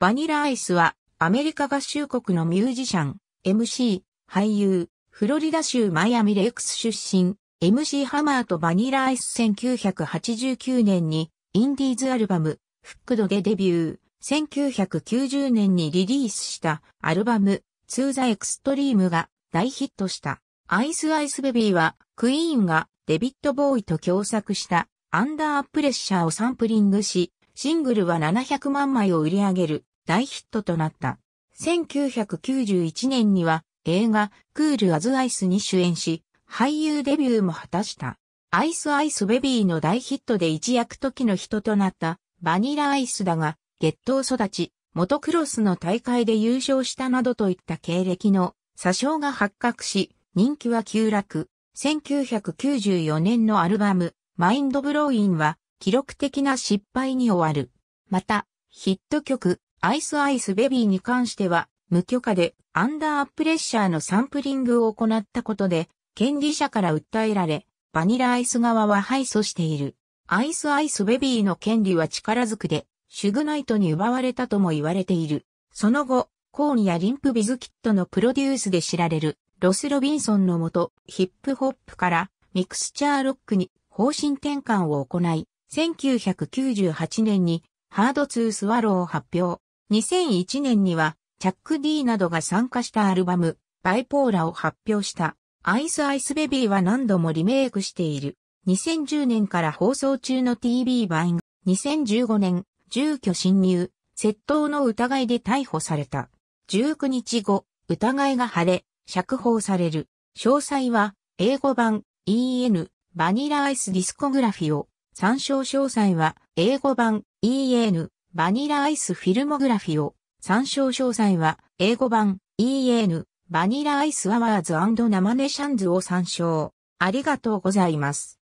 バニラアイスはアメリカ合衆国のミュージシャン、MC、俳優、フロリダ州マイアミレックス出身、MC ハマーとバニラアイス1989年にインディーズアルバム、フックドでデビュー、1990年にリリースしたアルバム、ツーザエクストリームが大ヒットした。アイスアイスベビーはクイーンがデビットボーイと共作したアンダープレッシャーをサンプリングし、シングルは700万枚を売り上げる大ヒットとなった。1991年には映画クールアズアイスに主演し、俳優デビューも果たした。アイスアイスベビーの大ヒットで一躍時の人となったバニラアイスだが、月頭育ち、モトクロスの大会で優勝したなどといった経歴の詐称が発覚し、人気は急落。1994年のアルバム、マインドブローインは、記録的な失敗に終わる。また、ヒット曲、アイスアイスベビーに関しては、無許可でアンダープレッシャーのサンプリングを行ったことで、権利者から訴えられ、バニラアイス側は敗訴している。アイスアイスベビーの権利は力ずくで、シュグナイトに奪われたとも言われている。その後、コーンやリンプビズキットのプロデュースで知られる、ロス・ロビンソンのもと、ヒップホップから、ミクスチャーロックに方針転換を行い、1998年にハード2スワローを発表。2001年にはチャック D などが参加したアルバムバイポーラを発表したアイスアイスベビーは何度もリメイクしている。2010年から放送中の TV 版。2015年、住居侵入、窃盗の疑いで逮捕された。19日後、疑いが晴れ、釈放される。詳細は、英語版、EN、バニラアイスディスコグラフィオ。参照詳細は、英語版 EN バニラアイスフィルモグラフィを、参照詳細は、英語版 EN バニラアイスアワーズ生ネシャンズを参照。ありがとうございます。